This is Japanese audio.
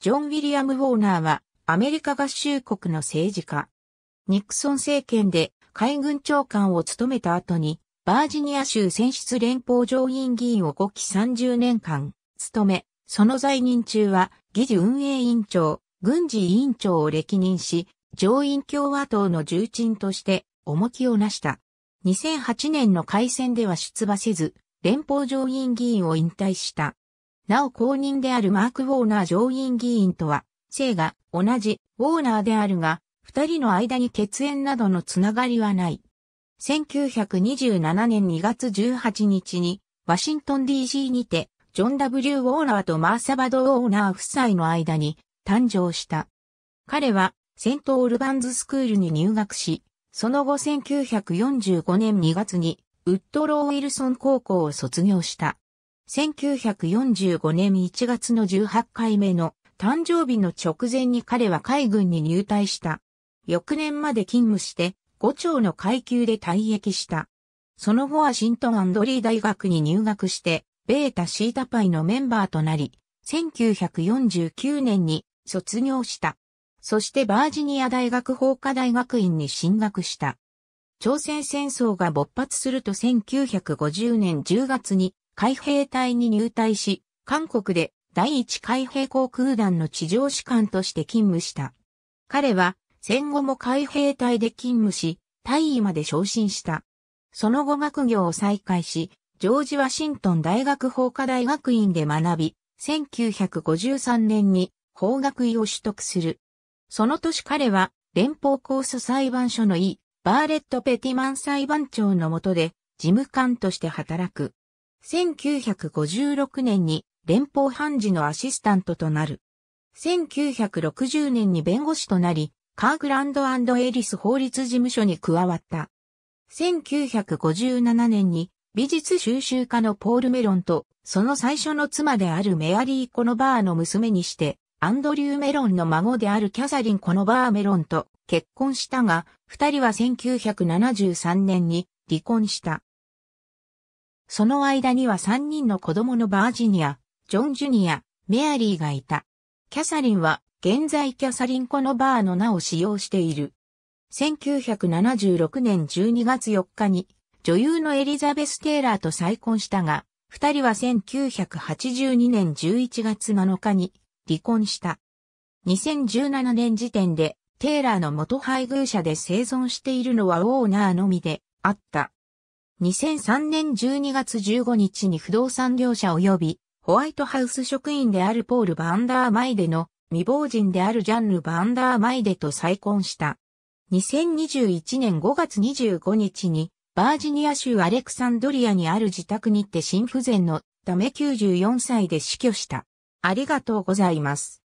ジョン・ウィリアム・ウォーナーはアメリカ合衆国の政治家。ニクソン政権で海軍長官を務めた後にバージニア州選出連邦上院議員を5期30年間務め、その在任中は議事運営委員長、軍事委員長を歴任し、上院共和党の重鎮として重きをなした。2008年の改選では出馬せず、連邦上院議員を引退した。なお公認であるマーク・ウォーナー上院議員とは、姓が同じウォーナーであるが、二人の間に血縁などのつながりはない。1927年2月18日に、ワシントン DC にて、ジョン・ W・ ウォーナーとマーサバド・ウォーナー夫妻の間に誕生した。彼は、セント・オルバンズスクールに入学し、その後1945年2月に、ウッドロー・ウィルソン高校を卒業した。1945年1月の18回目の誕生日の直前に彼は海軍に入隊した。翌年まで勤務して、五町の階級で退役した。その後ワシントンアンドリー大学に入学して、ベータシータパイのメンバーとなり、1949年に卒業した。そしてバージニア大学法科大学院に進学した。朝鮮戦争が勃発すると1950年10月に海兵隊に入隊し、韓国で第一海兵航空団の地上士官として勤務した。彼は戦後も海兵隊で勤務し、大尉まで昇進した。その後学業を再開し、ジョージ・ワシントン大学法科大学院で学び、1953年に法学位を取得する。その年彼は連邦ー訴裁判所の E、バーレット・ペティマン裁判長の下で事務官として働く。1956年に連邦判事のアシスタントとなる。1960年に弁護士となり、カークランドエリス法律事務所に加わった。1957年に美術収集家のポール・メロンとその最初の妻であるメアリー・コノバーの娘にして、アンドリュー・メロンの孫であるキャサリン・コノバー・メロンと結婚したが、二人は1973年に離婚した。その間には3人の子供のバージニア、ジョン・ジュニア、メアリーがいた。キャサリンは現在キャサリン・コのバーの名を使用している。1976年12月4日に女優のエリザベス・テイラーと再婚したが、二人は1982年11月7日に離婚した。2017年時点でテイラーの元配偶者で生存しているのはオーナーのみであった。2003年12月15日に不動産業者及びホワイトハウス職員であるポール・バンダーマイデの未亡人であるジャンル・バンダーマイデと再婚した。2021年5月25日にバージニア州アレクサンドリアにある自宅にて心不全のため94歳で死去した。ありがとうございます。